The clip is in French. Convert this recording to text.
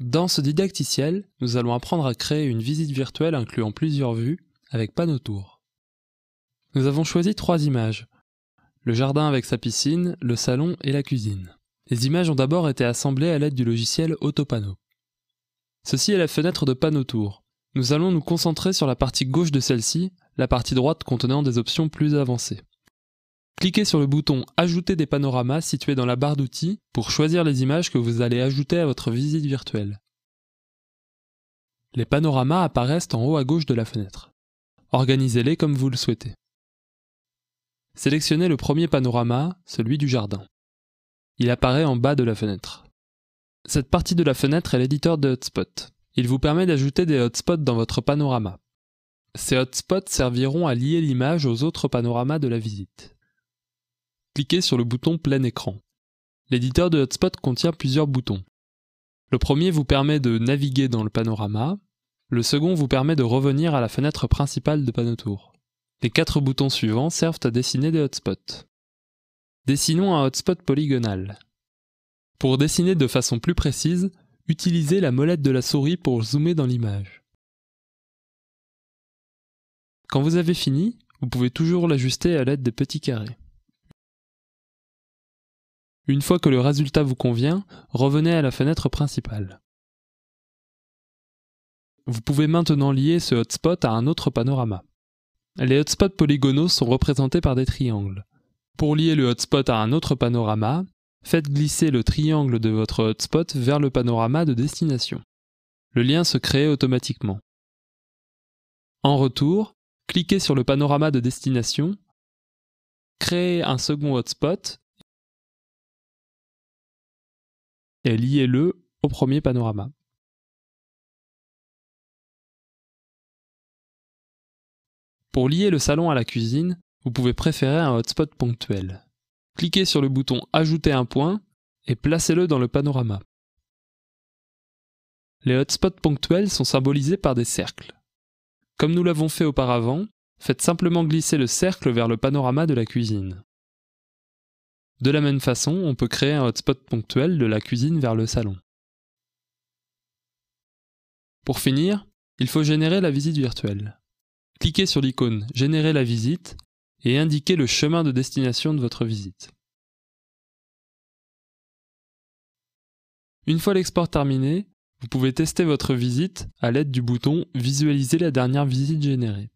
Dans ce didacticiel, nous allons apprendre à créer une visite virtuelle incluant plusieurs vues avec panneaux Nous avons choisi trois images. Le jardin avec sa piscine, le salon et la cuisine. Les images ont d'abord été assemblées à l'aide du logiciel Autopano. Ceci est la fenêtre de panneau Nous allons nous concentrer sur la partie gauche de celle-ci, la partie droite contenant des options plus avancées. Cliquez sur le bouton Ajouter des panoramas situé dans la barre d'outils pour choisir les images que vous allez ajouter à votre visite virtuelle. Les panoramas apparaissent en haut à gauche de la fenêtre. Organisez-les comme vous le souhaitez. Sélectionnez le premier panorama, celui du jardin. Il apparaît en bas de la fenêtre. Cette partie de la fenêtre est l'éditeur de hotspots. Il vous permet d'ajouter des hotspots dans votre panorama. Ces hotspots serviront à lier l'image aux autres panoramas de la visite cliquez sur le bouton plein écran. L'éditeur de hotspot contient plusieurs boutons. Le premier vous permet de naviguer dans le panorama, le second vous permet de revenir à la fenêtre principale de Panotour. Les quatre boutons suivants servent à dessiner des hotspots. Dessinons un hotspot polygonal. Pour dessiner de façon plus précise, utilisez la molette de la souris pour zoomer dans l'image. Quand vous avez fini, vous pouvez toujours l'ajuster à l'aide des petits carrés. Une fois que le résultat vous convient, revenez à la fenêtre principale. Vous pouvez maintenant lier ce hotspot à un autre panorama. Les hotspots polygonaux sont représentés par des triangles. Pour lier le hotspot à un autre panorama, faites glisser le triangle de votre hotspot vers le panorama de destination. Le lien se crée automatiquement. En retour, cliquez sur le panorama de destination, créez un second hotspot et liez-le au premier panorama. Pour lier le salon à la cuisine, vous pouvez préférer un hotspot ponctuel. Cliquez sur le bouton Ajouter un point et placez-le dans le panorama. Les hotspots ponctuels sont symbolisés par des cercles. Comme nous l'avons fait auparavant, faites simplement glisser le cercle vers le panorama de la cuisine. De la même façon, on peut créer un hotspot ponctuel de la cuisine vers le salon. Pour finir, il faut générer la visite virtuelle. Cliquez sur l'icône Générer la visite et indiquez le chemin de destination de votre visite. Une fois l'export terminé, vous pouvez tester votre visite à l'aide du bouton Visualiser la dernière visite générée.